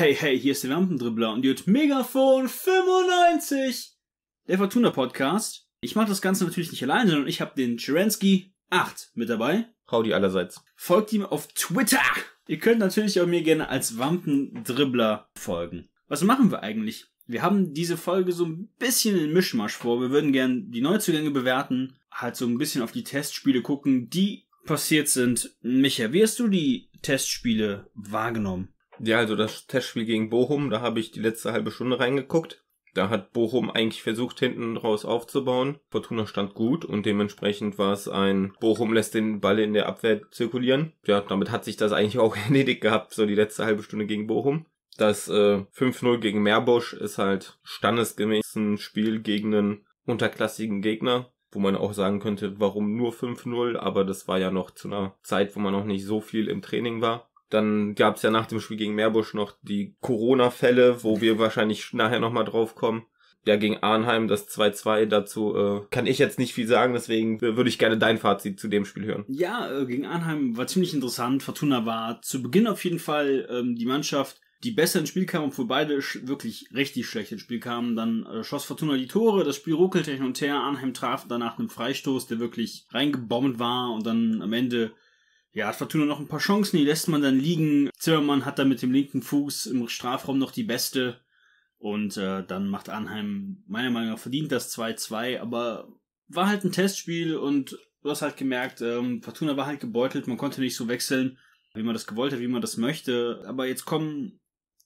Hey, hey, hier ist der Lampendribbler und ihr hört Megafon 95, der Fortuna Podcast. Ich mache das Ganze natürlich nicht alleine, sondern ich habe den Cherensky 8 mit dabei. Howdy allerseits. Folgt ihm auf Twitter. Ihr könnt natürlich auch mir gerne als Wampendribbler folgen. Was machen wir eigentlich? Wir haben diese Folge so ein bisschen in Mischmasch vor. Wir würden gerne die Neuzugänge bewerten, halt so ein bisschen auf die Testspiele gucken, die passiert sind. Micha, wie hast du die Testspiele wahrgenommen? Ja, also das Testspiel gegen Bochum, da habe ich die letzte halbe Stunde reingeguckt. Da hat Bochum eigentlich versucht, hinten raus aufzubauen. Fortuna stand gut und dementsprechend war es ein Bochum lässt den Ball in der Abwehr zirkulieren. Ja, damit hat sich das eigentlich auch erledigt gehabt, so die letzte halbe Stunde gegen Bochum. Das äh, 5-0 gegen Meerbusch ist halt standesgemäß ein Spiel gegen einen unterklassigen Gegner, wo man auch sagen könnte, warum nur 5-0, aber das war ja noch zu einer Zeit, wo man noch nicht so viel im Training war. Dann gab es ja nach dem Spiel gegen Meerbusch noch die Corona-Fälle, wo wir wahrscheinlich nachher nochmal drauf kommen. Ja, gegen Arnheim, das 2-2 dazu äh, kann ich jetzt nicht viel sagen, deswegen würde ich gerne dein Fazit zu dem Spiel hören. Ja, äh, gegen Arnheim war ziemlich interessant. Fortuna war zu Beginn auf jeden Fall ähm, die Mannschaft, die besser ins Spiel kam, obwohl beide wirklich richtig schlecht ins Spiel kamen. Dann äh, schoss Fortuna die Tore, das Spiel ruckelte hin und her. Arnheim traf danach einen Freistoß, der wirklich reingebombt war und dann am Ende ja, hat Fortuna noch ein paar Chancen, die lässt man dann liegen. Zimmermann hat dann mit dem linken Fuß im Strafraum noch die beste. Und äh, dann macht Anheim meiner Meinung nach verdient das 2-2, aber war halt ein Testspiel und du hast halt gemerkt, ähm, Fortuna war halt gebeutelt, man konnte nicht so wechseln, wie man das gewollt hat, wie man das möchte. Aber jetzt kommen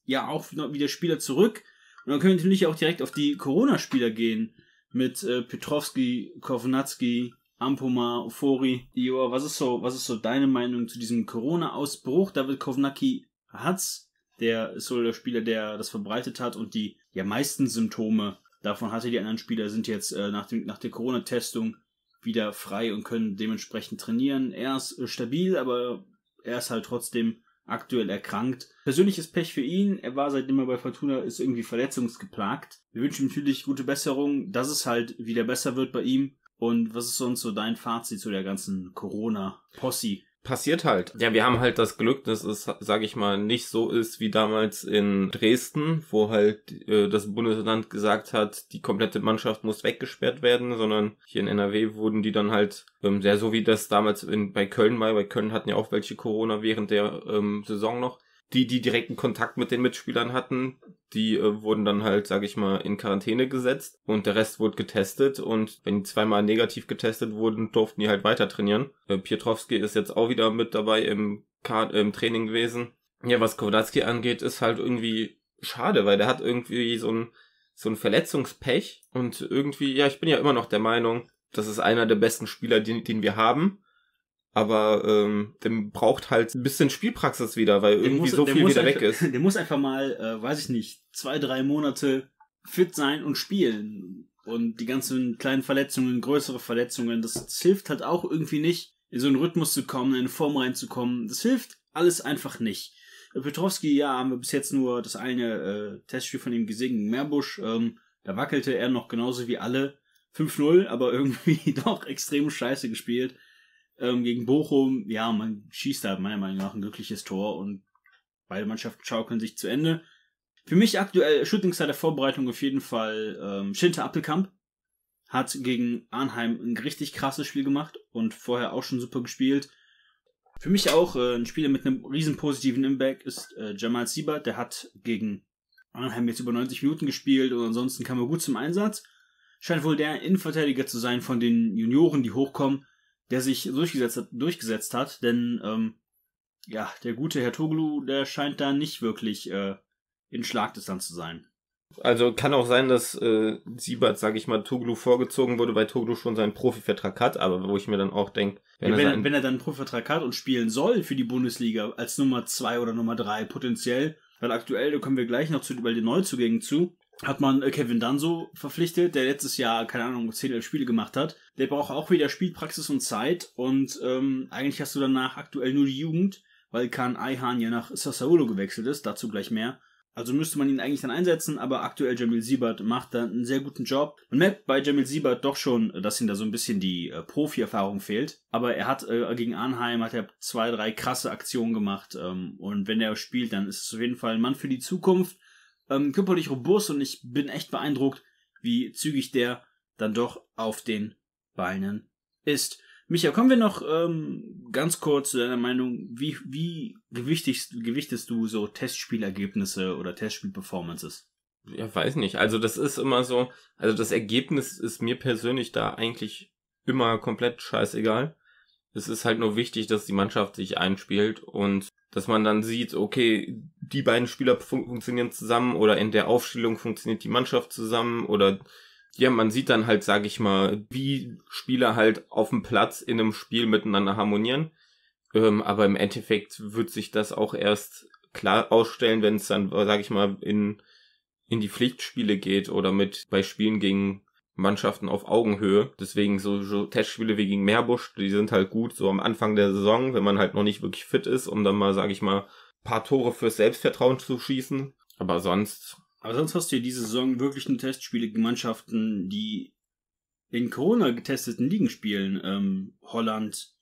ja auch wieder Spieler zurück. Und dann können wir natürlich auch direkt auf die Corona-Spieler gehen mit äh, Petrovski, Kovnatski, Ampoma, Ofori, Dior, was ist so, was ist so deine Meinung zu diesem Corona-Ausbruch? David Kovnacki hat's, der ist so der Spieler, der das verbreitet hat und die ja meisten Symptome davon hatte. Die anderen Spieler sind jetzt äh, nach, dem, nach der Corona-Testung wieder frei und können dementsprechend trainieren. Er ist äh, stabil, aber er ist halt trotzdem aktuell erkrankt. Persönliches Pech für ihn. Er war seitdem er bei Fortuna ist irgendwie verletzungsgeplagt. Wir wünschen ihm natürlich gute Besserung, dass es halt wieder besser wird bei ihm und was ist sonst so dein Fazit zu der ganzen corona possi Passiert halt. Ja, wir haben halt das Glück, dass es, sage ich mal, nicht so ist wie damals in Dresden, wo halt äh, das Bundesland gesagt hat, die komplette Mannschaft muss weggesperrt werden, sondern hier in NRW wurden die dann halt, ähm, ja, so wie das damals in, bei Köln war, bei Köln hatten ja auch welche Corona während der ähm, Saison noch, die, die direkten Kontakt mit den Mitspielern hatten, die äh, wurden dann halt, sage ich mal, in Quarantäne gesetzt und der Rest wurde getestet und wenn die zweimal negativ getestet wurden, durften die halt weiter trainieren. Äh, Pietrowski ist jetzt auch wieder mit dabei im, Ka im Training gewesen. Ja, was Kowadatski angeht, ist halt irgendwie schade, weil der hat irgendwie so ein, so ein Verletzungspech und irgendwie, ja, ich bin ja immer noch der Meinung, das ist einer der besten Spieler, den, den wir haben aber ähm, der braucht halt ein bisschen Spielpraxis wieder, weil der irgendwie muss, so viel wieder einfach, weg ist. Der muss einfach mal, äh, weiß ich nicht, zwei, drei Monate fit sein und spielen. Und die ganzen kleinen Verletzungen, größere Verletzungen, das, das hilft halt auch irgendwie nicht, in so einen Rhythmus zu kommen, in eine Form reinzukommen. Das hilft alles einfach nicht. Äh, Petrovski, ja, haben wir bis jetzt nur das eine äh, Testspiel von ihm gesehen Meerbusch. Ähm, da wackelte er noch genauso wie alle. 5-0, aber irgendwie doch extrem scheiße gespielt. Ähm, gegen Bochum, ja, man schießt da meiner Meinung nach ein glückliches Tor und beide Mannschaften schaukeln sich zu Ende. Für mich aktuell Schüttlingszeit der Vorbereitung auf jeden Fall ähm, Schinter Appelkamp. Hat gegen Arnheim ein richtig krasses Spiel gemacht und vorher auch schon super gespielt. Für mich auch äh, ein Spieler mit einem riesen positiven Impact ist äh, Jamal Siebert. Der hat gegen Arnheim jetzt über 90 Minuten gespielt und ansonsten kam er gut zum Einsatz. Scheint wohl der Innenverteidiger zu sein von den Junioren, die hochkommen, der sich durchgesetzt hat, durchgesetzt hat denn ähm, ja, der gute Herr Toglu, der scheint da nicht wirklich äh, in Schlagdistanz zu sein. Also kann auch sein, dass äh, Siebert, sage ich mal, Toglu vorgezogen wurde, weil Toglu schon seinen Profivertrag hat, aber wo ich mir dann auch denke, wenn, ja, wenn, er, wenn er dann einen Profivertrag hat und spielen soll für die Bundesliga als Nummer 2 oder Nummer 3 potenziell, weil aktuell, da kommen wir gleich noch zu, über die Neuzugänge zu, hat man äh, Kevin Danso verpflichtet, der letztes Jahr, keine Ahnung, 10, 11 Spiele gemacht hat. Der braucht auch wieder Spielpraxis und Zeit und ähm, eigentlich hast du danach aktuell nur die Jugend, weil Khan Aihan ja nach Sassuolo gewechselt ist, dazu gleich mehr. Also müsste man ihn eigentlich dann einsetzen, aber aktuell Jamil Siebert macht da einen sehr guten Job. Man merkt bei Jamil Siebert doch schon, dass ihm da so ein bisschen die äh, Profi-Erfahrung fehlt. Aber er hat äh, gegen Arnheim hat er zwei, drei krasse Aktionen gemacht. Ähm, und wenn er spielt, dann ist es auf jeden Fall ein Mann für die Zukunft ähm, körperlich robust und ich bin echt beeindruckt, wie zügig der dann doch auf den Beinen ist. Micha, kommen wir noch ähm, ganz kurz zu deiner Meinung, wie, wie gewichtigst, gewichtest du so Testspielergebnisse oder Testspielperformances? Ja, weiß nicht. Also das ist immer so, also das Ergebnis ist mir persönlich da eigentlich immer komplett scheißegal. Es ist halt nur wichtig, dass die Mannschaft sich einspielt und dass man dann sieht, okay, die beiden Spieler fun funktionieren zusammen oder in der Aufstellung funktioniert die Mannschaft zusammen oder ja, man sieht dann halt, sag ich mal, wie Spieler halt auf dem Platz in einem Spiel miteinander harmonieren. Ähm, aber im Endeffekt wird sich das auch erst klar ausstellen, wenn es dann, sag ich mal, in, in die Pflichtspiele geht oder mit bei Spielen gegen Mannschaften auf Augenhöhe. Deswegen so, so Testspiele wie gegen Meerbusch, die sind halt gut so am Anfang der Saison, wenn man halt noch nicht wirklich fit ist, um dann mal, sage ich mal, paar Tore fürs Selbstvertrauen zu schießen. Aber sonst. Aber sonst hast du ja diese Saison wirklich nur Testspiele gegen Mannschaften, die in Corona getesteten Ligen spielen. Ähm, Holland,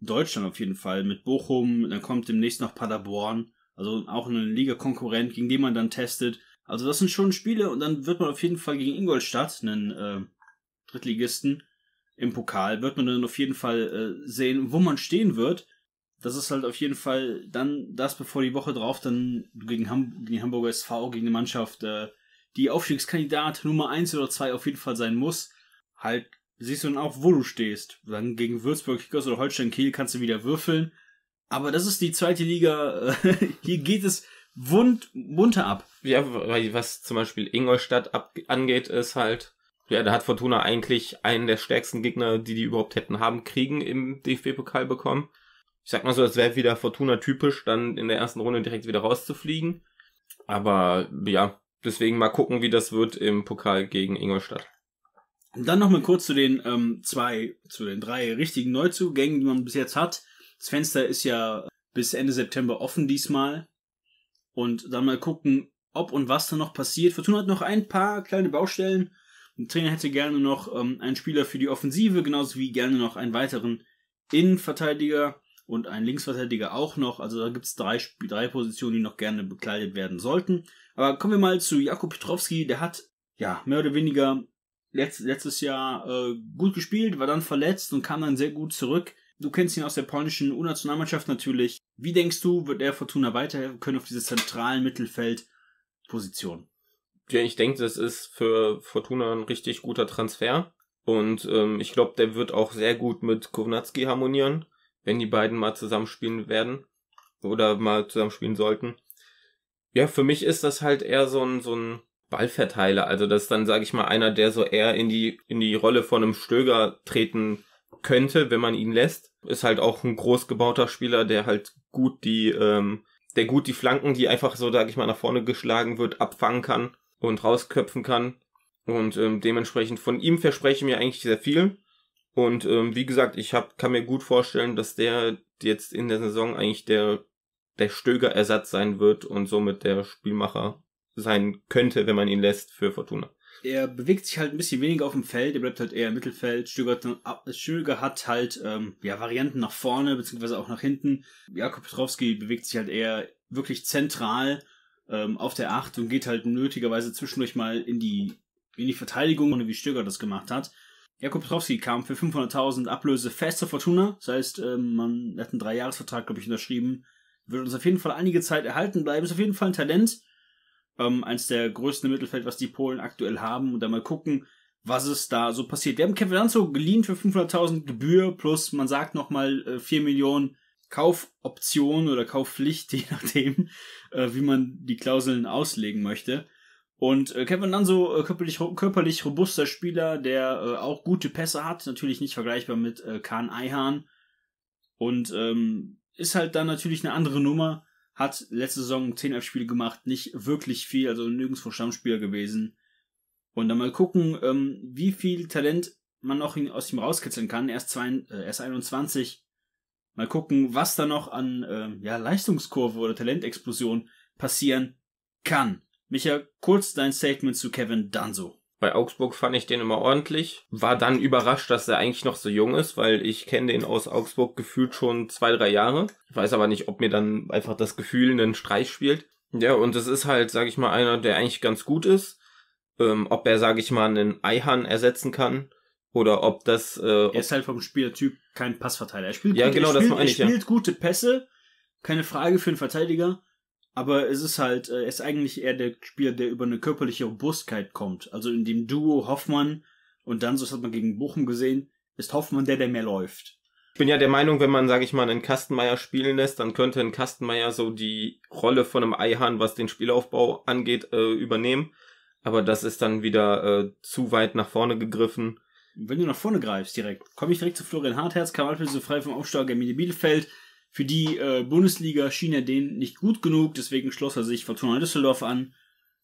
Deutschland auf jeden Fall, mit Bochum, dann kommt demnächst noch Paderborn. Also auch eine Liga-Konkurrent, gegen den man dann testet. Also das sind schon Spiele und dann wird man auf jeden Fall gegen Ingolstadt, einen äh, Drittligisten, im Pokal, wird man dann auf jeden Fall äh, sehen, wo man stehen wird. Das ist halt auf jeden Fall dann das, bevor die Woche drauf dann gegen, Ham gegen Hamburger SV, gegen eine Mannschaft, äh, die Aufstiegskandidat Nummer 1 oder 2 auf jeden Fall sein muss, halt siehst du dann auch, wo du stehst. Dann gegen Würzburg, Kickers oder Holstein Kiel kannst du wieder würfeln. Aber das ist die zweite Liga. Hier geht es wund, munter ab. Ja, weil was zum Beispiel Ingolstadt ab, angeht, ist halt, ja, da hat Fortuna eigentlich einen der stärksten Gegner, die die überhaupt hätten haben kriegen im DFB-Pokal bekommen. Ich sag mal so, es wäre wieder Fortuna typisch, dann in der ersten Runde direkt wieder rauszufliegen. Aber ja, deswegen mal gucken, wie das wird im Pokal gegen Ingolstadt. Dann nochmal kurz zu den ähm, zwei, zu den drei richtigen Neuzugängen, die man bis jetzt hat. Das Fenster ist ja bis Ende September offen diesmal und dann mal gucken, ob und was da noch passiert. Fortuna hat noch ein paar kleine Baustellen. Der Trainer hätte gerne noch ähm, einen Spieler für die Offensive, genauso wie gerne noch einen weiteren Innenverteidiger und einen Linksverteidiger auch noch. Also da gibt es drei, drei Positionen, die noch gerne bekleidet werden sollten. Aber kommen wir mal zu Jakub Petrovski. Der hat ja mehr oder weniger letzt, letztes Jahr äh, gut gespielt, war dann verletzt und kam dann sehr gut zurück. Du kennst ihn aus der polnischen U-Nationalmannschaft natürlich. Wie denkst du, wird er Fortuna weiterhelfen können auf diese zentralen Mittelfeldposition? Ja, ich denke, das ist für Fortuna ein richtig guter Transfer. Und ähm, ich glaube, der wird auch sehr gut mit Kownatski harmonieren, wenn die beiden mal zusammenspielen werden oder mal zusammenspielen sollten. Ja, für mich ist das halt eher so ein, so ein Ballverteiler. Also das ist dann, sage ich mal, einer, der so eher in die, in die Rolle von einem Stöger treten könnte, wenn man ihn lässt. Ist halt auch ein groß gebauter Spieler, der halt gut die, ähm, der gut die Flanken, die einfach so, sag ich mal, nach vorne geschlagen wird, abfangen kann und rausköpfen kann. Und ähm, dementsprechend von ihm verspreche ich mir eigentlich sehr viel. Und ähm, wie gesagt, ich hab, kann mir gut vorstellen, dass der jetzt in der Saison eigentlich der, der Stöger-Ersatz sein wird und somit der Spielmacher sein könnte, wenn man ihn lässt für Fortuna er bewegt sich halt ein bisschen weniger auf dem Feld, er bleibt halt eher im Mittelfeld. Stöger hat halt ähm, ja, Varianten nach vorne, beziehungsweise auch nach hinten. Jakob Petrowski bewegt sich halt eher wirklich zentral ähm, auf der Acht und geht halt nötigerweise zwischendurch mal in die, in die Verteidigung, wie Stöger das gemacht hat. Jakob Petrowski kam für 500.000 Ablöse fest zur Fortuna. Das heißt, ähm, man hat einen Dreijahresvertrag, glaube ich, unterschrieben. Wird uns auf jeden Fall einige Zeit erhalten bleiben. Ist auf jeden Fall ein Talent ähm, eins der größten im Mittelfeld, was die Polen aktuell haben und dann mal gucken, was es da so passiert. Wir haben Kevin Danzo geliehen für 500.000 Gebühr plus, man sagt nochmal äh, 4 Millionen Kaufoption oder Kaufpflicht, je nachdem, äh, wie man die Klauseln auslegen möchte. Und äh, Kevin Danzo, äh, körperlich, körperlich robuster Spieler, der äh, auch gute Pässe hat, natürlich nicht vergleichbar mit äh, Kahn Eihan. Und ähm, ist halt dann natürlich eine andere Nummer hat letzte Saison 10, 11 Spiele gemacht, nicht wirklich viel, also nirgendwo Stammspieler gewesen. Und dann mal gucken, ähm, wie viel Talent man noch aus ihm rauskitzeln kann. Erst, zwei, äh, erst 21. Mal gucken, was da noch an äh, ja, Leistungskurve oder Talentexplosion passieren kann. Micha, kurz dein Statement zu Kevin Danso. Bei Augsburg fand ich den immer ordentlich. War dann überrascht, dass er eigentlich noch so jung ist, weil ich kenne den aus Augsburg gefühlt schon zwei, drei Jahre. Ich weiß aber nicht, ob mir dann einfach das Gefühl einen Streich spielt. Ja, und es ist halt, sag ich mal, einer, der eigentlich ganz gut ist. Ähm, ob er, sag ich mal, einen Eihahn ersetzen kann, oder ob das. Äh, er ist halt vom Spielertyp kein Passverteiler. Er spielt, ja, gut, genau, er spielt, das meine ich, er spielt ja. gute Pässe, keine Frage für einen Verteidiger. Aber es ist halt, äh, er ist eigentlich eher der Spieler, der über eine körperliche Robustkeit kommt. Also in dem Duo Hoffmann und dann, so hat man gegen Bochum gesehen, ist Hoffmann der, der mehr läuft. Ich bin ja der Meinung, wenn man, sage ich mal, einen Kastenmeier spielen lässt, dann könnte ein Kastenmeier so die Rolle von einem Eihahn, was den Spielaufbau angeht, äh, übernehmen. Aber das ist dann wieder äh, zu weit nach vorne gegriffen. Wenn du nach vorne greifst direkt, komme ich direkt zu Florian Hartherz, kam so frei vom Aufsteiger Mini Bielefeld, für die äh, Bundesliga schien er den nicht gut genug, deswegen schloss er sich Fortuna Düsseldorf an.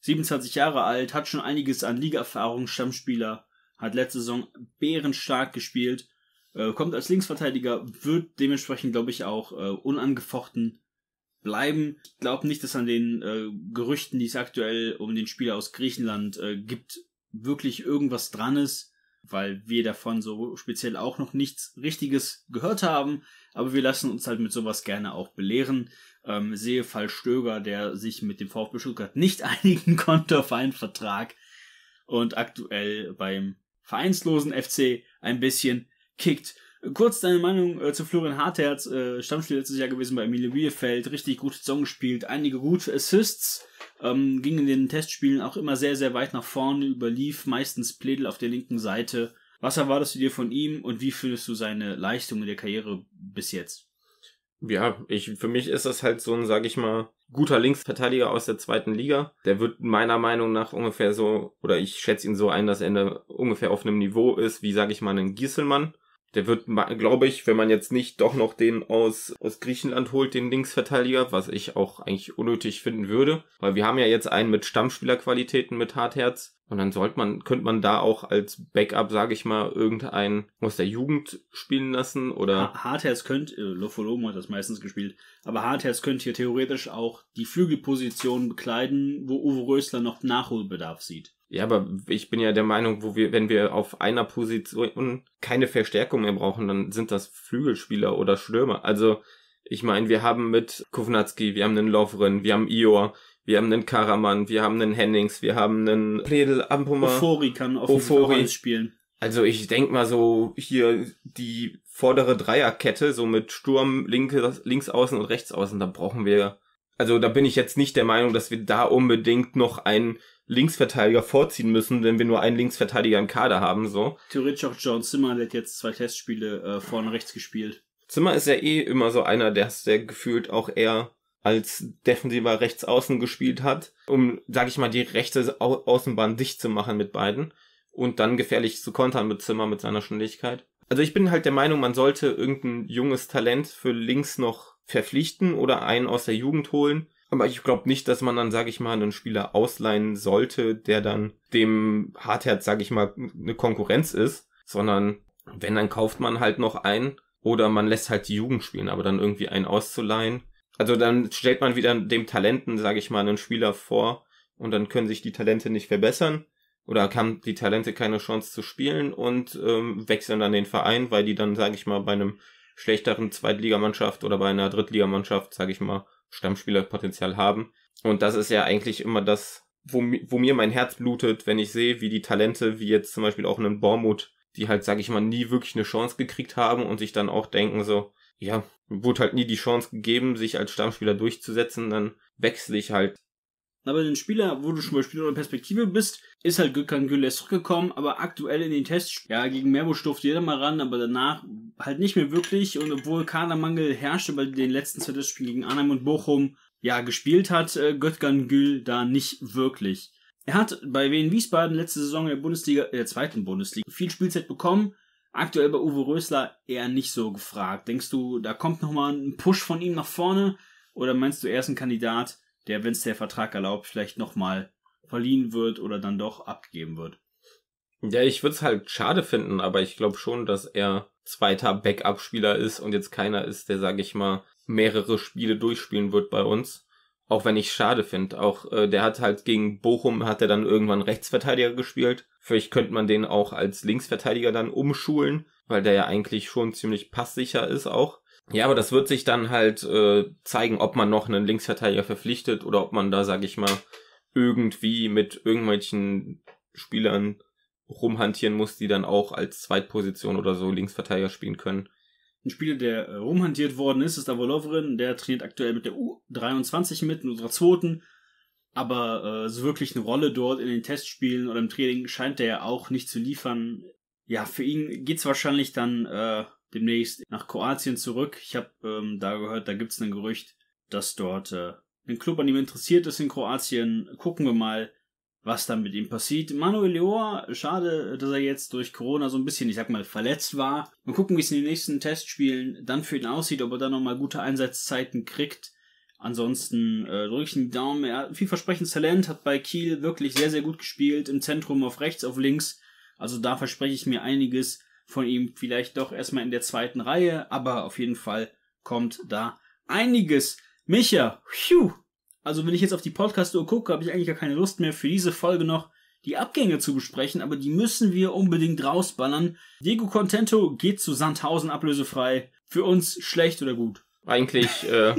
27 Jahre alt, hat schon einiges an Ligaerfahrung, Stammspieler, hat letzte Saison bärenstark gespielt, äh, kommt als Linksverteidiger, wird dementsprechend, glaube ich, auch äh, unangefochten bleiben. Ich glaube nicht, dass an den äh, Gerüchten, die es aktuell um den Spieler aus Griechenland äh, gibt, wirklich irgendwas dran ist weil wir davon so speziell auch noch nichts Richtiges gehört haben. Aber wir lassen uns halt mit sowas gerne auch belehren. Ähm, sehe Fall Stöger, der sich mit dem VfB Stuttgart nicht einigen konnte auf einen Vertrag und aktuell beim vereinslosen FC ein bisschen kickt. Kurz deine Meinung äh, zu Florian Hartherz, äh, Stammspieler letztes Jahr gewesen bei Emilie Bielefeld, richtig gute Song gespielt, einige gute Assists, ähm, ging in den Testspielen auch immer sehr, sehr weit nach vorne, überlief meistens Pledel auf der linken Seite. Was erwartest du dir von ihm und wie findest du seine Leistung in der Karriere bis jetzt? Ja, ich, für mich ist das halt so ein, sag ich mal, guter Linksverteidiger aus der zweiten Liga. Der wird meiner Meinung nach ungefähr so, oder ich schätze ihn so ein, dass er ungefähr auf einem Niveau ist, wie, sag ich mal, ein Gieselmann der wird, glaube ich, wenn man jetzt nicht doch noch den aus, aus Griechenland holt, den Linksverteidiger, was ich auch eigentlich unnötig finden würde, weil wir haben ja jetzt einen mit Stammspielerqualitäten mit Hartherz und dann sollte man, könnte man da auch als Backup, sage ich mal, irgendeinen aus der Jugend spielen lassen oder. Hartherz könnte, äh, Lofolomo hat das meistens gespielt, aber Hartherz könnte hier theoretisch auch die Flügelposition bekleiden, wo Uwe Rösler noch Nachholbedarf sieht. Ja, aber ich bin ja der Meinung, wo wir, wenn wir auf einer Position keine Verstärkung mehr brauchen, dann sind das Flügelspieler oder Stürmer. Also, ich meine, wir haben mit Kovnatski, wir haben einen Lovren, wir haben Ior, wir haben einen Karaman, wir haben einen Hennings, wir haben einen Predel Ampuma. Ofori kann Ofori spielen. Also ich denk mal so hier die vordere Dreierkette, so mit Sturm, linke, links außen und rechts außen, da brauchen wir, also da bin ich jetzt nicht der Meinung, dass wir da unbedingt noch einen Linksverteidiger vorziehen müssen, wenn wir nur einen Linksverteidiger im Kader haben, so. Theoretisch auch John Zimmer, der hat jetzt zwei Testspiele äh, vorne rechts gespielt. Zimmer ist ja eh immer so einer, der, der gefühlt auch eher als defensiver Rechtsaußen gespielt hat, um, sag ich mal, die rechte Au Außenbahn dicht zu machen mit beiden und dann gefährlich zu kontern mit Zimmer mit seiner Schnelligkeit. Also ich bin halt der Meinung, man sollte irgendein junges Talent für links noch verpflichten oder einen aus der Jugend holen, aber ich glaube nicht, dass man dann, sage ich mal, einen Spieler ausleihen sollte, der dann dem Hartherz, sage ich mal, eine Konkurrenz ist, sondern wenn, dann kauft man halt noch einen oder man lässt halt die Jugend spielen, aber dann irgendwie einen auszuleihen. Also dann stellt man wieder dem Talenten, sage ich mal, einen Spieler vor und dann können sich die Talente nicht verbessern oder haben die Talente keine Chance zu spielen und ähm, wechseln dann den Verein, weil die dann, sage ich mal, bei einem schlechteren Zweitligamannschaft oder bei einer Drittligamannschaft, sage ich mal, Stammspielerpotenzial haben. Und das ist ja eigentlich immer das, wo, wo mir mein Herz blutet, wenn ich sehe, wie die Talente, wie jetzt zum Beispiel auch einen Bormut, die halt, sag ich mal, nie wirklich eine Chance gekriegt haben und sich dann auch denken so, ja, wurde halt nie die Chance gegeben, sich als Stammspieler durchzusetzen, dann wechsle ich halt aber ein Spieler, wo du schon mal Spieler oder Perspektive bist, ist halt Gökhan Güles zurückgekommen, aber aktuell in den Tests, ja, gegen Merbo durfte jeder mal ran, aber danach halt nicht mehr wirklich. Und obwohl Kadermangel herrschte weil den letzten zwei Testspielen gegen Arnhem und Bochum, ja, gespielt hat äh, Gökhan Gül da nicht wirklich. Er hat bei Wien Wiesbaden letzte Saison in der Bundesliga, der zweiten Bundesliga, viel Spielzeit bekommen. Aktuell bei Uwe Rösler eher nicht so gefragt. Denkst du, da kommt nochmal ein Push von ihm nach vorne? Oder meinst du, er ist ein Kandidat, der, wenn es der Vertrag erlaubt, vielleicht nochmal verliehen wird oder dann doch abgegeben wird. Ja, ich würde es halt schade finden, aber ich glaube schon, dass er zweiter Backup-Spieler ist und jetzt keiner ist, der, sage ich mal, mehrere Spiele durchspielen wird bei uns. Auch wenn ich schade finde. Auch äh, der hat halt gegen Bochum hat er dann irgendwann Rechtsverteidiger gespielt. Vielleicht könnte man den auch als Linksverteidiger dann umschulen, weil der ja eigentlich schon ziemlich passsicher ist auch. Ja, aber das wird sich dann halt äh, zeigen, ob man noch einen Linksverteidiger verpflichtet oder ob man da, sag ich mal, irgendwie mit irgendwelchen Spielern rumhantieren muss, die dann auch als Zweitposition oder so Linksverteidiger spielen können. Ein Spieler, der äh, rumhantiert worden ist, ist der Avaloverin. Der trainiert aktuell mit der U23 mit, in unserer zweiten. Aber äh, so wirklich eine Rolle dort in den Testspielen oder im Training scheint der ja auch nicht zu liefern. Ja, für ihn geht's wahrscheinlich dann äh, demnächst nach Kroatien zurück. Ich habe ähm, da gehört, da gibt es ein Gerücht, dass dort äh, ein Club an ihm interessiert ist in Kroatien. Gucken wir mal, was dann mit ihm passiert. Manuel Leoa, schade, dass er jetzt durch Corona so ein bisschen, ich sag mal, verletzt war. Mal gucken, wie es in den nächsten Testspielen dann für ihn aussieht, ob er dann nochmal gute Einsatzzeiten kriegt. Ansonsten äh, drücke ich den Daumen. Er hat vielversprechendes Talent, hat bei Kiel wirklich sehr, sehr gut gespielt. Im Zentrum auf rechts, auf links. Also da verspreche ich mir einiges von ihm vielleicht doch erstmal in der zweiten Reihe, aber auf jeden Fall kommt da einiges. Micha, phew, also wenn ich jetzt auf die Podcast-Uhr gucke, habe ich eigentlich gar keine Lust mehr für diese Folge noch die Abgänge zu besprechen, aber die müssen wir unbedingt rausballern. Diego Contento geht zu Sandhausen ablösefrei. Für uns schlecht oder gut? Eigentlich, äh,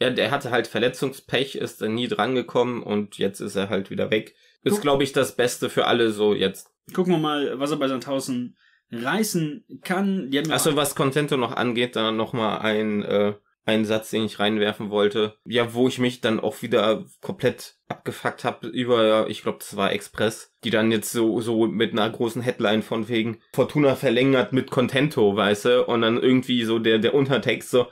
ja, der hatte halt Verletzungspech, ist dann nie drangekommen und jetzt ist er halt wieder weg. Ist, glaube ich, das Beste für alle so jetzt. Gucken wir mal, was er bei Sandhausen reißen kann. Also was Contento noch angeht, dann nochmal ein, äh, ein Satz, den ich reinwerfen wollte. Ja, wo ich mich dann auch wieder komplett abgefuckt habe über, ich glaube, das war Express, die dann jetzt so, so mit einer großen Headline von wegen Fortuna verlängert mit Contento, weißt du? Und dann irgendwie so der, der Untertext so,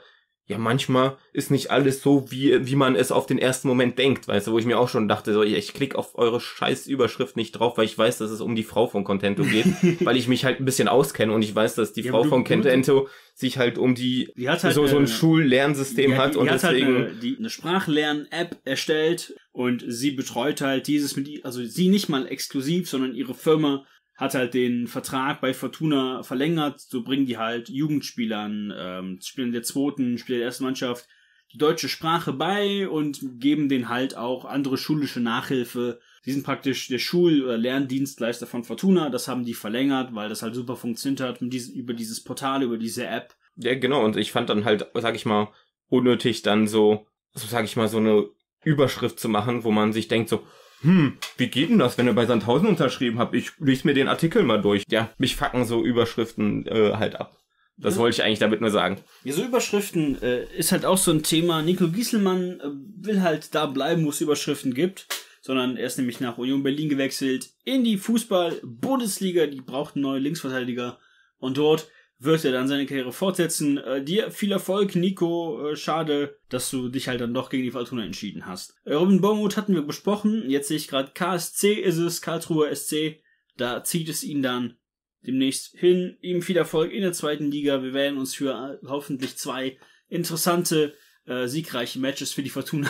ja, manchmal ist nicht alles so, wie, wie man es auf den ersten Moment denkt, weißt du, wo ich mir auch schon dachte, so, ich klicke auf eure scheiß Überschrift nicht drauf, weil ich weiß, dass es um die Frau von Contento geht, weil ich mich halt ein bisschen auskenne und ich weiß, dass die ja, Frau du, von Contento sich halt um die, die halt so, so ein Schullernsystem die, hat die, und hat halt deswegen. Halt eine, die, eine Sprachlern-App erstellt und sie betreut halt dieses mit, also sie nicht mal exklusiv, sondern ihre Firma hat halt den Vertrag bei Fortuna verlängert, so bringen die halt Jugendspielern, ähm, Spielern der zweiten, Spielern der ersten Mannschaft die deutsche Sprache bei und geben denen halt auch andere schulische Nachhilfe. Die sind praktisch der Schul- oder Lerndienstleister von Fortuna, das haben die verlängert, weil das halt super funktioniert hat diesem, über dieses Portal, über diese App. Ja, genau, und ich fand dann halt, sag ich mal, unnötig dann so, so sag ich mal, so eine Überschrift zu machen, wo man sich denkt so, hm, wie geht denn das, wenn ihr bei Sandhausen unterschrieben habt? Ich lese mir den Artikel mal durch. Ja, mich facken so Überschriften äh, halt ab. Das wollte ich eigentlich damit nur sagen. Ja, so Überschriften äh, ist halt auch so ein Thema. Nico Gieselmann äh, will halt da bleiben, wo es Überschriften gibt, sondern er ist nämlich nach Union Berlin gewechselt in die Fußball-Bundesliga. Die braucht einen neuen Linksverteidiger und dort wird er dann seine Karriere fortsetzen. Äh, dir viel Erfolg, Nico. Äh, schade, dass du dich halt dann doch gegen die Fortuna entschieden hast. Äh, Robin Bormuth hatten wir besprochen. Jetzt sehe ich gerade KSC ist es, Karlsruher SC. Da zieht es ihn dann demnächst hin. Ihm viel Erfolg in der zweiten Liga. Wir werden uns für äh, hoffentlich zwei interessante, äh, siegreiche Matches für die Fortuna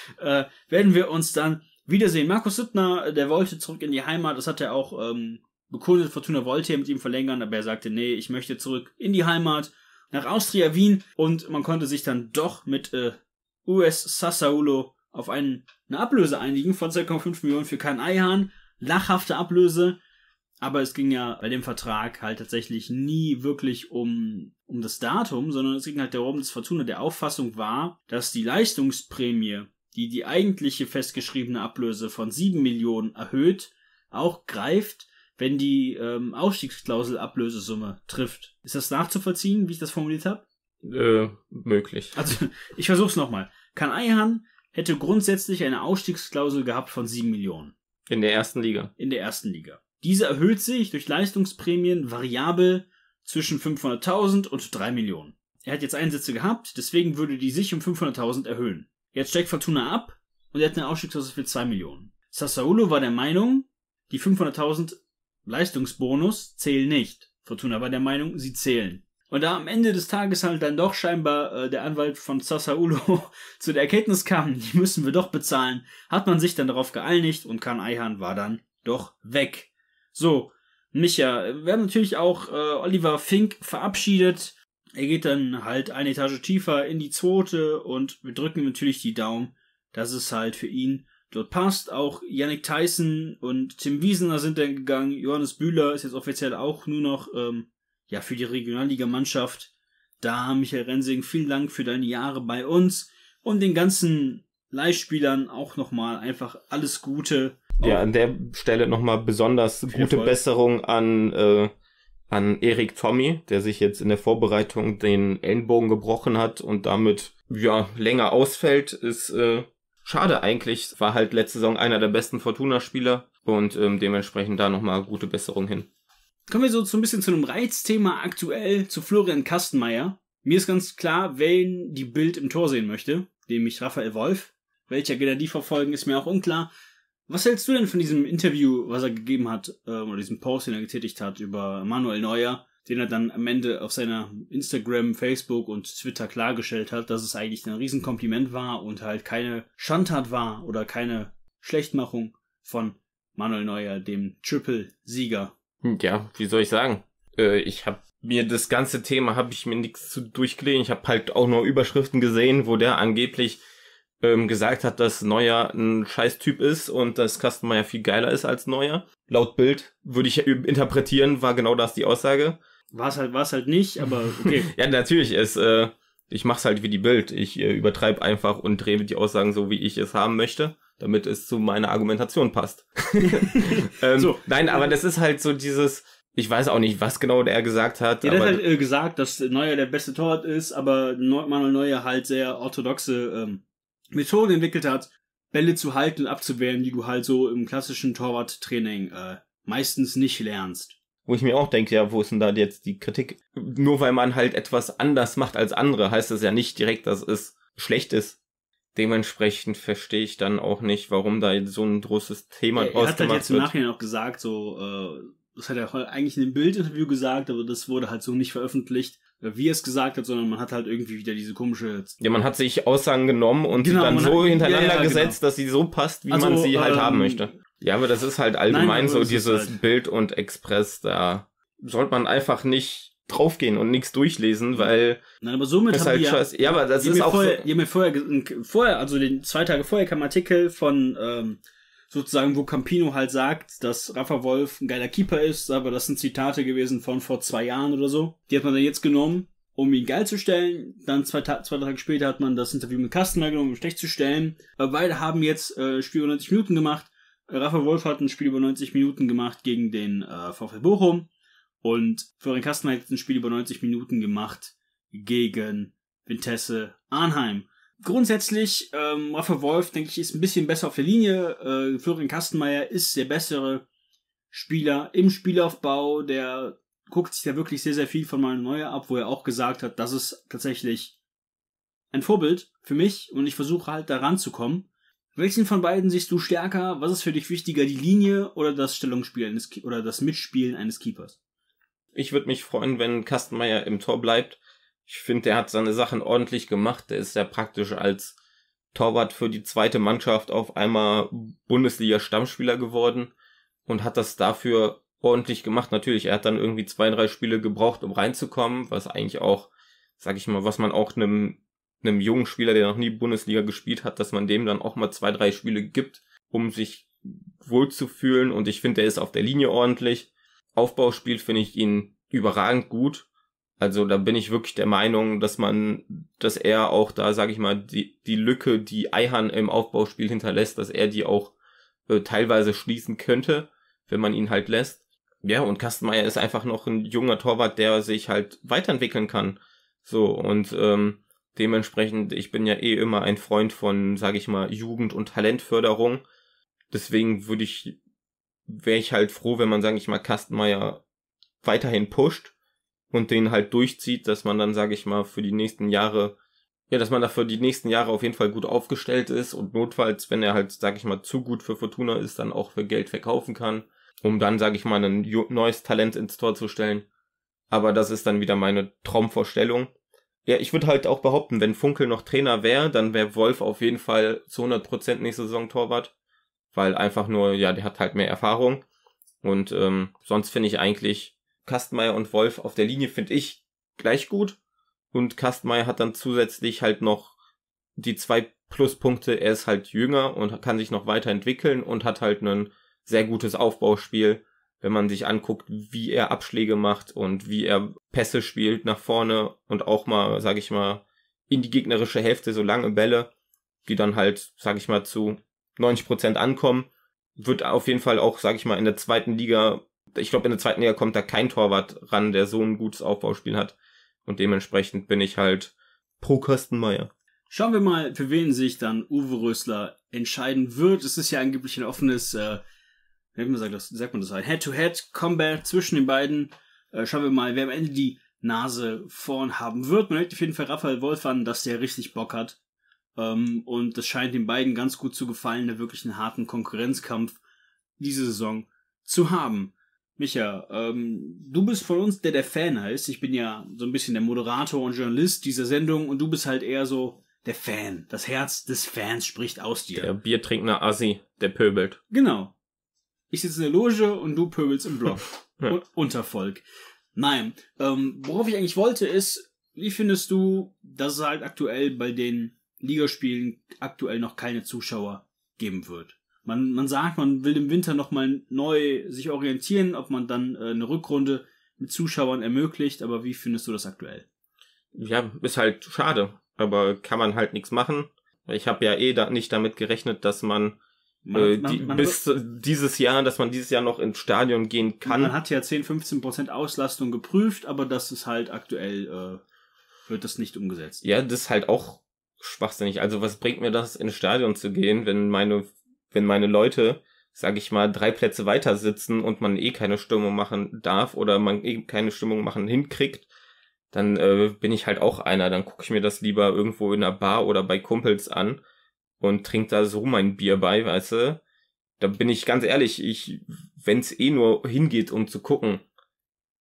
äh, werden wir uns dann wiedersehen. Markus Sittner, der wollte zurück in die Heimat. Das hat er auch ähm, bekundet, Fortuna wollte ja mit ihm verlängern, aber er sagte, nee, ich möchte zurück in die Heimat, nach Austria, Wien. Und man konnte sich dann doch mit äh, US Sassaulo auf einen, eine Ablöse einigen von 2,5 Millionen für keinen Eihahn. Lachhafte Ablöse. Aber es ging ja bei dem Vertrag halt tatsächlich nie wirklich um, um das Datum, sondern es ging halt darum, dass Fortuna der Auffassung war, dass die Leistungsprämie, die die eigentliche festgeschriebene Ablöse von 7 Millionen erhöht, auch greift, wenn die ähm, Ausstiegsklausel Ablösesumme trifft. Ist das nachzuvollziehen, wie ich das formuliert habe? Äh, möglich. Also, ich versuch's nochmal. Kan Eihan hätte grundsätzlich eine Ausstiegsklausel gehabt von 7 Millionen. In der ersten Liga. In der ersten Liga. Diese erhöht sich durch Leistungsprämien variabel zwischen 500.000 und 3 Millionen. Er hat jetzt Einsätze gehabt, deswegen würde die sich um 500.000 erhöhen. Jetzt steckt Fortuna ab und er hat eine Ausstiegsklausel für 2 Millionen. Sassuolo war der Meinung, die 500.000 Leistungsbonus zählen nicht. Fortuna war der Meinung, sie zählen. Und da am Ende des Tages halt dann doch scheinbar äh, der Anwalt von Sassaulo zu der Erkenntnis kam, die müssen wir doch bezahlen, hat man sich dann darauf geeinigt und Kan Eihan war dann doch weg. So, Micha, wir haben natürlich auch äh, Oliver Fink verabschiedet. Er geht dann halt eine Etage tiefer in die zweite und wir drücken natürlich die Daumen, dass es halt für ihn Dort passt auch Yannick Tyson und Tim Wiesener sind dann gegangen. Johannes Bühler ist jetzt offiziell auch nur noch ähm, ja für die Regionalligamannschaft. Da, Michael Rensing, vielen Dank für deine Jahre bei uns und den ganzen Leihspielern auch nochmal einfach alles Gute. Ja, an der Stelle nochmal besonders gute Erfolg. Besserung an, äh, an Erik Tommy, der sich jetzt in der Vorbereitung den Ellenbogen gebrochen hat und damit ja länger ausfällt, ist äh, Schade eigentlich, war halt letzte Saison einer der besten Fortuna-Spieler und ähm, dementsprechend da nochmal gute Besserung hin. Kommen wir so, ein bisschen zu einem Reizthema aktuell, zu Florian Kastenmeier. Mir ist ganz klar, wen die Bild im Tor sehen möchte, nämlich Raphael Wolf. Welcher Gegner die verfolgen, ist mir auch unklar. Was hältst du denn von diesem Interview, was er gegeben hat, ähm, oder diesem Post, den er getätigt hat über Manuel Neuer? den er dann am Ende auf seiner Instagram, Facebook und Twitter klargestellt hat, dass es eigentlich ein Riesenkompliment war und halt keine Schandtat war oder keine Schlechtmachung von Manuel Neuer, dem Triple-Sieger. Hm, ja, wie soll ich sagen? Äh, ich habe mir das ganze Thema, habe ich mir nichts zu durchgelesen. Ich habe halt auch nur Überschriften gesehen, wo der angeblich ähm, gesagt hat, dass Neuer ein Scheißtyp ist und dass Kastenmeier viel geiler ist als Neuer. Laut Bild würde ich interpretieren, war genau das die Aussage. War es halt, war halt nicht, aber okay. ja, natürlich, es, äh, ich mach's halt wie die Bild. Ich äh, übertreibe einfach und drehe die Aussagen so, wie ich es haben möchte, damit es zu meiner Argumentation passt. ähm, so. Nein, aber das ist halt so dieses, ich weiß auch nicht, was genau der gesagt hat. Ja, er hat halt äh, gesagt, dass Neuer der beste Torwart ist, aber Manuel Neuer halt sehr orthodoxe ähm, Methoden entwickelt hat, Bälle zu halten und abzuwehren, die du halt so im klassischen Torwarttraining äh, meistens nicht lernst. Wo ich mir auch denke, ja, wo ist denn da jetzt die Kritik? Nur weil man halt etwas anders macht als andere, heißt das ja nicht direkt, dass es schlecht ist. Dementsprechend verstehe ich dann auch nicht, warum da jetzt so ein großes Thema draus gemacht wird. Er hat halt jetzt im Nachhinein auch gesagt, so, äh, das hat er eigentlich in einem Bildinterview gesagt, aber das wurde halt so nicht veröffentlicht, äh, wie er es gesagt hat, sondern man hat halt irgendwie wieder diese komische. Ja, man hat sich Aussagen genommen und genau, sie dann so hat, hintereinander ja, ja, genau. gesetzt, genau. dass sie so passt, wie also, man sie halt ähm, haben möchte. Ja, aber das ist halt allgemein Nein, also so dieses halt. Bild und Express, da sollte man einfach nicht draufgehen und nichts durchlesen, weil. Nein, aber somit ist halt ja, Ja, aber das ist auch. Vorher, so. mir vorher, vorher, also den, zwei Tage vorher kam ein Artikel von, ähm, sozusagen, wo Campino halt sagt, dass Rafa Wolf ein geiler Keeper ist, aber das sind Zitate gewesen von vor zwei Jahren oder so. Die hat man dann jetzt genommen, um ihn geil zu stellen. Dann zwei, Ta zwei Tage später hat man das Interview mit Customer genommen, um ihn schlecht zu stellen. Äh, beide haben jetzt äh, Spiel 90 Minuten gemacht Rafa Wolf hat ein Spiel über 90 Minuten gemacht gegen den äh, VfL Bochum und Florian Kastner hat ein Spiel über 90 Minuten gemacht gegen Vintesse Arnheim. Grundsätzlich, ähm, Rafa Wolf, denke ich, ist ein bisschen besser auf der Linie. Äh, Florian Kastenmeier ist der bessere Spieler im Spielaufbau. Der guckt sich da wirklich sehr, sehr viel von Manuel Neuer ab, wo er auch gesagt hat, das ist tatsächlich ein Vorbild für mich und ich versuche halt da ranzukommen. Welchen von beiden siehst du stärker? Was ist für dich wichtiger, die Linie oder das Stellungsspiel eines Ke oder das Mitspielen eines Keepers? Ich würde mich freuen, wenn Kastenmeier im Tor bleibt. Ich finde, der hat seine Sachen ordentlich gemacht. Der ist ja praktisch als Torwart für die zweite Mannschaft auf einmal Bundesliga-Stammspieler geworden und hat das dafür ordentlich gemacht. Natürlich, er hat dann irgendwie zwei, drei Spiele gebraucht, um reinzukommen, was eigentlich auch, sag ich mal, was man auch einem einem jungen Spieler, der noch nie Bundesliga gespielt hat, dass man dem dann auch mal zwei, drei Spiele gibt, um sich wohlzufühlen. Und ich finde, der ist auf der Linie ordentlich. Aufbauspiel finde ich ihn überragend gut. Also da bin ich wirklich der Meinung, dass man, dass er auch da, sage ich mal, die, die Lücke, die Eihan im Aufbauspiel hinterlässt, dass er die auch äh, teilweise schließen könnte, wenn man ihn halt lässt. Ja, und Kastenmeier ist einfach noch ein junger Torwart, der sich halt weiterentwickeln kann. So, und ähm, Dementsprechend, ich bin ja eh immer ein Freund von, sage ich mal, Jugend- und Talentförderung. Deswegen würde ich, wäre ich halt froh, wenn man, sage ich mal, Kastenmeier weiterhin pusht und den halt durchzieht, dass man dann, sage ich mal, für die nächsten Jahre, ja, dass man da für die nächsten Jahre auf jeden Fall gut aufgestellt ist und notfalls, wenn er halt, sage ich mal, zu gut für Fortuna ist, dann auch für Geld verkaufen kann, um dann, sage ich mal, ein neues Talent ins Tor zu stellen. Aber das ist dann wieder meine Traumvorstellung. Ja, ich würde halt auch behaupten, wenn Funkel noch Trainer wäre, dann wäre Wolf auf jeden Fall zu 100% nächste Saison Torwart, weil einfach nur, ja, der hat halt mehr Erfahrung und ähm, sonst finde ich eigentlich Kastmeier und Wolf auf der Linie finde ich gleich gut und Kastmeier hat dann zusätzlich halt noch die zwei Pluspunkte, er ist halt jünger und kann sich noch weiterentwickeln und hat halt ein sehr gutes Aufbauspiel wenn man sich anguckt, wie er Abschläge macht und wie er Pässe spielt nach vorne und auch mal, sag ich mal, in die gegnerische Hälfte so lange Bälle, die dann halt, sag ich mal, zu 90 Prozent ankommen, wird auf jeden Fall auch, sag ich mal, in der zweiten Liga, ich glaube, in der zweiten Liga kommt da kein Torwart ran, der so ein gutes Aufbauspiel hat. Und dementsprechend bin ich halt pro Kostenmeier. Schauen wir mal, für wen sich dann Uwe Rösler entscheiden wird. Es ist ja angeblich ein offenes äh, wie sagt, das, sagt man das halt, Head-to-Head-Combat zwischen den beiden. Äh, schauen wir mal, wer am Ende die Nase vorn haben wird. Man hört auf jeden Fall Raphael Wolf an, dass der richtig Bock hat. Ähm, und das scheint den beiden ganz gut zu gefallen, da wirklich einen harten Konkurrenzkampf diese Saison zu haben. Micha, ähm, du bist von uns der, der Fan heißt. Ich bin ja so ein bisschen der Moderator und Journalist dieser Sendung und du bist halt eher so der Fan. Das Herz des Fans spricht aus dir. Der biertrinkende Assi, der pöbelt. Genau ich sitze in der Loge und du pöbelst im Block. ja. Unter Nein. Ähm, worauf ich eigentlich wollte ist, wie findest du, dass es halt aktuell bei den Ligaspielen aktuell noch keine Zuschauer geben wird? Man, man sagt, man will im Winter nochmal neu sich orientieren, ob man dann äh, eine Rückrunde mit Zuschauern ermöglicht, aber wie findest du das aktuell? Ja, ist halt schade, aber kann man halt nichts machen. Ich habe ja eh da nicht damit gerechnet, dass man man, äh, man, die, man bis wird, dieses Jahr, dass man dieses Jahr noch ins Stadion gehen kann. Man hat ja 10, 15 Prozent Auslastung geprüft, aber das ist halt aktuell, äh, wird das nicht umgesetzt. Ja, das ist halt auch schwachsinnig. Also was bringt mir das, ins Stadion zu gehen, wenn meine, wenn meine Leute, sag ich mal, drei Plätze weiter sitzen und man eh keine Stimmung machen darf oder man eh keine Stimmung machen hinkriegt, dann äh, bin ich halt auch einer. Dann gucke ich mir das lieber irgendwo in einer Bar oder bei Kumpels an und trinke da so mein Bier bei, weißt du? Da bin ich ganz ehrlich, ich, wenn's eh nur hingeht, um zu gucken,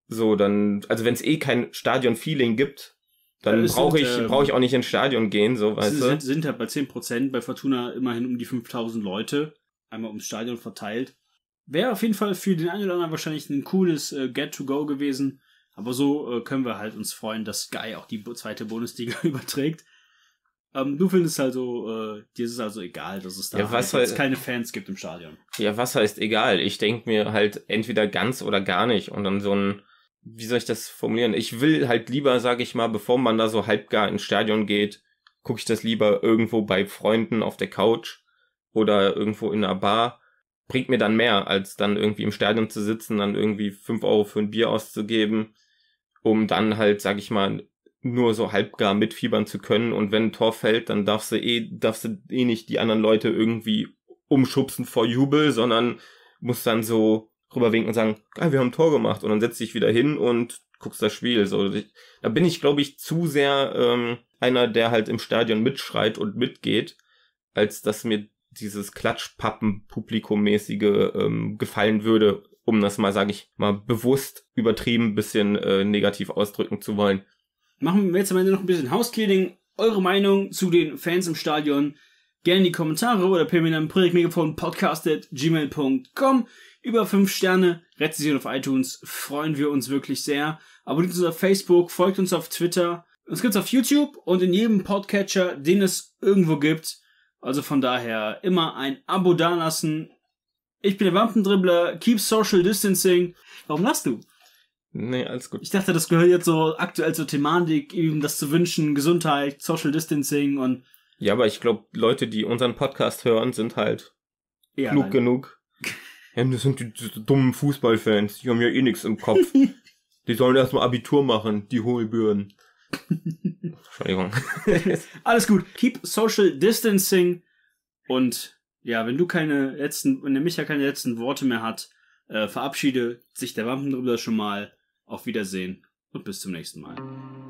so, dann, also wenn's eh kein Stadion-Feeling gibt, dann ja, brauche ich, ähm, brauch ich auch nicht ins Stadion gehen, so, weißt du? Sind, sind halt bei 10% bei Fortuna immerhin um die 5000 Leute, einmal ums Stadion verteilt. Wäre auf jeden Fall für den einen oder anderen wahrscheinlich ein cooles äh, Get-to-Go gewesen. Aber so äh, können wir halt uns freuen, dass Sky auch die zweite Bundesliga überträgt. Ähm, du findest halt so, äh, dir ist es also egal, dass es da ja, was heißt, halt keine Fans gibt im Stadion. Ja, was heißt egal? Ich denke mir halt entweder ganz oder gar nicht und dann so ein, wie soll ich das formulieren? Ich will halt lieber, sage ich mal, bevor man da so halbgar ins Stadion geht, gucke ich das lieber irgendwo bei Freunden auf der Couch oder irgendwo in einer Bar. Bringt mir dann mehr, als dann irgendwie im Stadion zu sitzen, dann irgendwie fünf Euro für ein Bier auszugeben, um dann halt, sag ich mal, nur so halbgar mitfiebern zu können und wenn ein Tor fällt, dann darfst du eh, darfst du eh nicht die anderen Leute irgendwie umschubsen vor Jubel, sondern musst dann so rüberwinken und sagen, geil, wir haben ein Tor gemacht und dann setzt dich wieder hin und guckst das Spiel. So, da bin ich, glaube ich, zu sehr ähm, einer, der halt im Stadion mitschreit und mitgeht, als dass mir dieses Klatschpappen-Publikum-mäßige ähm, gefallen würde, um das mal, sage ich mal, bewusst übertrieben bisschen äh, negativ ausdrücken zu wollen. Machen wir jetzt am Ende noch ein bisschen Housecleaning. Eure Meinung zu den Fans im Stadion gerne in die Kommentare oder per Mail an predigtmegafon Über 5 Sterne, Rezension auf iTunes, freuen wir uns wirklich sehr. Abonniert uns auf Facebook, folgt uns auf Twitter. Uns gibt's auf YouTube und in jedem Podcatcher, den es irgendwo gibt. Also von daher immer ein Abo dalassen. Ich bin der Wampendribbler, keep social distancing. Warum lachst du? Nee, alles gut. Ich dachte, das gehört jetzt so aktuell zur Thematik, eben das zu wünschen, Gesundheit, Social Distancing und. Ja, aber ich glaube, Leute, die unseren Podcast hören, sind halt ja, klug nein. genug. Ja, das sind die, die, dummen Fußballfans, die haben ja eh nichts im Kopf. die sollen erstmal Abitur machen, die Hohlbüren. Entschuldigung. alles gut. Keep Social Distancing und ja, wenn du keine letzten, wenn der Micha keine letzten Worte mehr hat, äh, verabschiede sich der Wampen drüber schon mal. Auf Wiedersehen und bis zum nächsten Mal.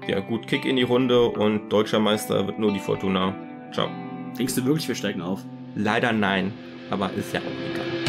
Ja, gut, Kick in die Runde und deutscher Meister wird nur die Fortuna. Ciao. Denkst du wirklich, wir steigen auf? Leider nein, aber ist ja auch egal.